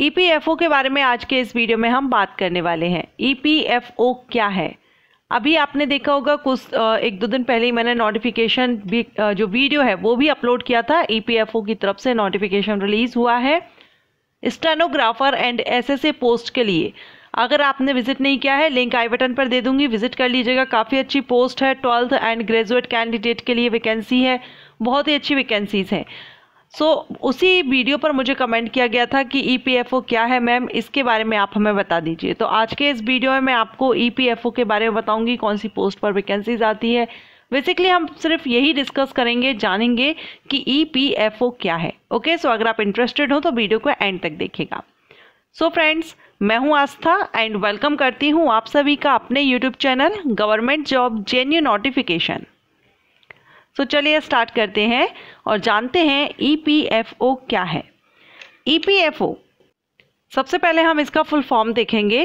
EPFO e के बारे में आज के इस वीडियो में हम बात करने वाले हैं ईपीएफओ e क्या है अभी आपने देखा होगा कुछ एक दो दिन पहले ही मैंने नोटिफिकेशन भी जो वीडियो है वो भी अपलोड किया था ईपीएफओ e की तरफ से नोटिफिकेशन रिलीज़ हुआ है स्टेनोग्राफर एंड एसएसए पोस्ट के लिए अगर आपने विजिट नहीं किया है लिंक आई बटन पर दे दूंगी विजिट कर लीजिएगा काफ़ी अच्छी पोस्ट है ट्वेल्थ एंड ग्रेजुएट कैंडिडेट के लिए वैकेंसी है बहुत ही अच्छी वैकेंसीज़ हैं सो so, उसी वीडियो पर मुझे कमेंट किया गया था कि ई e क्या है मैम इसके बारे में आप हमें बता दीजिए तो आज के इस वीडियो में मैं आपको ई e के बारे में बताऊंगी कौन सी पोस्ट पर वैकेंसीज आती है बेसिकली हम सिर्फ यही डिस्कस करेंगे जानेंगे कि ई e क्या है ओके सो so, अगर आप इंटरेस्टेड हो तो वीडियो को एंड तक देखेगा सो so, फ्रेंड्स मैं हूं आस्था एंड वेलकम करती हूं आप सभी का अपने YouTube channel government job genuine notification so चलिए स्टार्ट करते हैं और जानते हैं ईपीएफओ e क्या है ईपीएफओ e सबसे पहले हम इसका फुल फॉर्म देखेंगे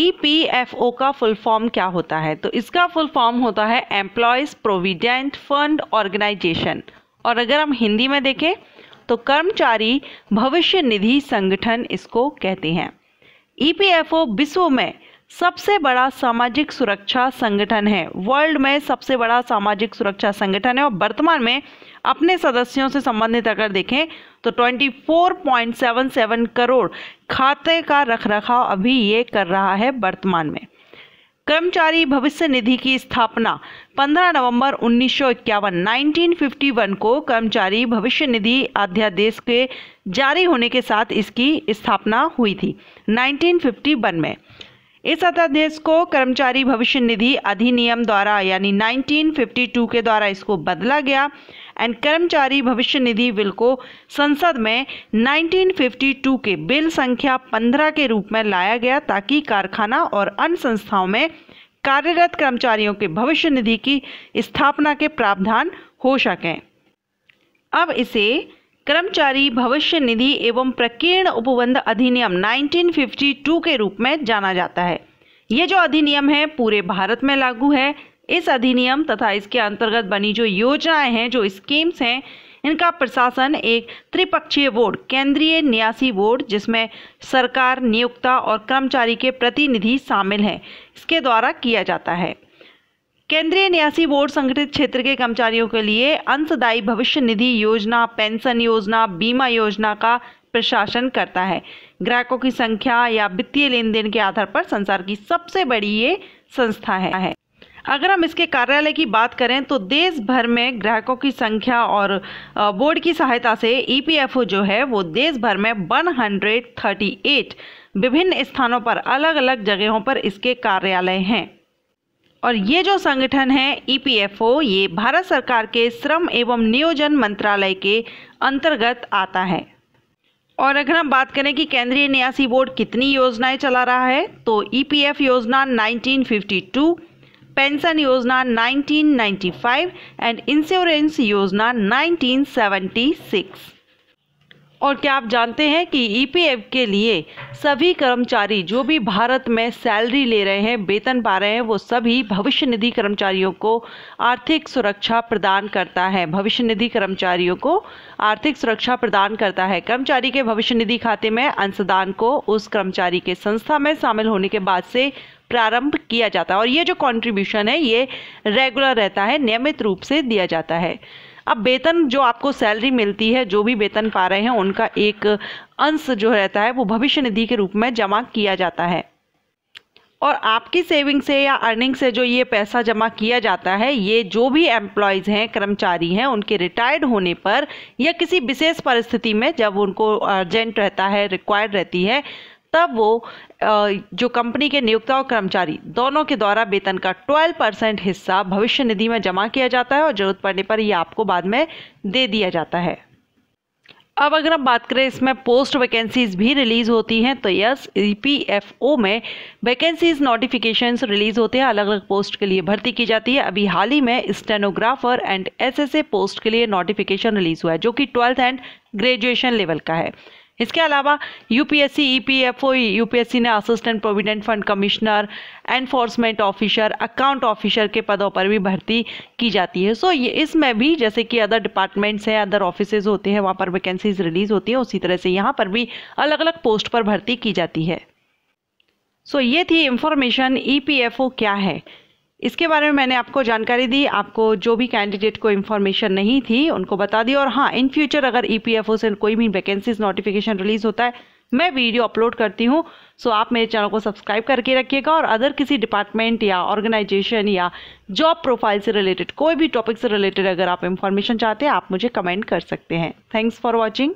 ईपीएफओ e का फुल फॉर्म क्या होता है तो इसका फुल फॉर्म होता है एम्प्लॉयज़ प्रोविडेंट फंड ऑर्गेनाइजेशन और अगर हम हिंदी में देखें तो कर्मचारी भविष्य निधि संगठन इसको कहते हैं ईपीएफओ विश्व में सबसे बड़ा सामाजिक सुरक्षा संगठन है वर्ल्ड में सबसे बड़ा सामाजिक सुरक्षा संगठन है और वर्तमान में अपने सदस्यों से संबंधित अगर देखें तो 24.77 करोड़ खाते का रखरखाव अभी ये कर रहा है वर्तमान में कर्मचारी भविष्य निधि की स्थापना 15 नवंबर 1951 1951 को कर्मचारी भविष्य निधि अध्यादेश के जारी होने के साथ इसकी स्थापना हुई थी 1951 में इस अध्यादेश को कर्मचारी भविष्य निधि अधिनियम द्वारा यानी 1952 के द्वारा इसको बदला गया एंड कर्मचारी भविष्य निधि बिल को संसद में 1952 के बिल संख्या 15 के रूप में लाया गया ताकि कारखाना और अन्य संस्थाओं में कार्यरत कर्मचारियों के भविष्य निधि की स्थापना के प्रावधान हो सकें अब इसे कर्मचारी भविष्य निधि एवं प्रकीर्ण उपबंध अधिनियम 1952 के रूप में जाना जाता है ये जो अधिनियम है पूरे भारत में लागू है इस अधिनियम तथा इसके अंतर्गत बनी जो योजनाएं हैं जो स्कीम्स हैं इनका प्रशासन एक त्रिपक्षीय बोर्ड केंद्रीय न्यासी बोर्ड जिसमें सरकार नियोक्ता और कर्मचारी के प्रतिनिधि शामिल हैं इसके द्वारा किया जाता है केंद्रीय न्यासी बोर्ड संगठित क्षेत्र के कर्मचारियों के लिए अंशदायी भविष्य निधि योजना पेंशन योजना बीमा योजना का प्रशासन करता है ग्राहकों की संख्या या वित्तीय लेन देन के आधार पर संसार की सबसे बड़ी ये संस्था है अगर हम इसके कार्यालय की बात करें तो देश भर में ग्राहकों की संख्या और बोर्ड की सहायता से ईपीएफओ जो है वो देश भर में 138 विभिन्न स्थानों पर अलग अलग जगहों पर इसके कार्यालय हैं और ये जो संगठन है ईपीएफओ e ये भारत सरकार के श्रम एवं नियोजन मंत्रालय के अंतर्गत आता है और अगर हम बात करें कि केंद्रीय न्यासी बोर्ड कितनी योजनाएं चला रहा है तो ईपीएफ e योजना 1952 पेंशन योजना 1995 एंड इंश्योरेंस योजना 1976 और क्या आप जानते हैं कि ईपीएफ e के लिए सभी कर्मचारी जो भी भारत में सैलरी ले रहे हैं वेतन पा रहे हैं वो सभी भविष्य निधि कर्मचारियों को आर्थिक सुरक्षा प्रदान करता है भविष्य निधि कर्मचारियों को आर्थिक सुरक्षा प्रदान करता है कर्मचारी के भविष्य निधि खाते में अंशदान को उस कर्मचारी के संस्था में शामिल होने के बाद से प्रारंभ किया जाता है और ये जो कॉन्ट्रीब्यूशन है ये रेगुलर रहता है नियमित रूप से दिया जाता है अब वेतन जो आपको सैलरी मिलती है जो भी वेतन पा रहे हैं उनका एक अंश जो रहता है वो भविष्य निधि के रूप में जमा किया जाता है और आपकी सेविंग से या अर्निंग से जो ये पैसा जमा किया जाता है ये जो भी एम्प्लॉयज़ हैं कर्मचारी हैं उनके रिटायर्ड होने पर या किसी विशेष परिस्थिति में जब उनको अर्जेंट रहता है रिक्वायर्ड रहती है तब वो जो कंपनी के नियोक्ता और कर्मचारी दोनों के द्वारा वेतन का 12 परसेंट हिस्सा भविष्य निधि में जमा किया जाता है और जरूरत पड़ने पर यह आपको बाद में दे दिया जाता है अब अगर हम बात करें इसमें पोस्ट वैकेंसीज भी रिलीज़ होती हैं तो यस ई e में वैकेंसीज नोटिफिकेशन रिलीज़ होते हैं अलग अलग पोस्ट के लिए भर्ती की जाती है अभी हाल ही में स्टेनोग्राफर एंड एसएसए पोस्ट के लिए नोटिफिकेशन रिलीज़ हुआ है जो कि ट्वेल्थ एंड ग्रेजुएशन लेवल का है इसके अलावा यूपीएससी ईपीएफओ यूपीएससी ने assistant provident fund commissioner enforcement officer account officer के पदों पर भी भर्ती की जाती है सो so, इसमें भी जैसे कि अदर डिपार्टमेंट्स हैं अदर ऑफिसेज होते हैं वहाँ पर वैकेंसीज रिलीज होती है उसी तरह से यहाँ पर भी अलग अलग पोस्ट पर भर्ती की जाती है सो so, ये थी इंफॉर्मेशन ई e क्या है इसके बारे में मैंने आपको जानकारी दी आपको जो भी कैंडिडेट को इन्फॉर्मेशन नहीं थी उनको बता दी और हाँ इन फ्यूचर अगर ईपीएफओ e से कोई भी वैकेंसीज नोटिफिकेशन रिलीज होता है मैं वीडियो अपलोड करती हूँ सो आप मेरे चैनल को सब्सक्राइब करके रखिएगा और अदर किसी डिपार्टमेंट या ऑर्गेनाइजेशन या जॉब प्रोफाइल से रिलेटेड कोई भी टॉपिक से रिलेटेड अगर आप इन्फॉर्मेशन चाहते हैं आप मुझे कमेंट कर सकते हैं थैंक्स फॉर वॉचिंग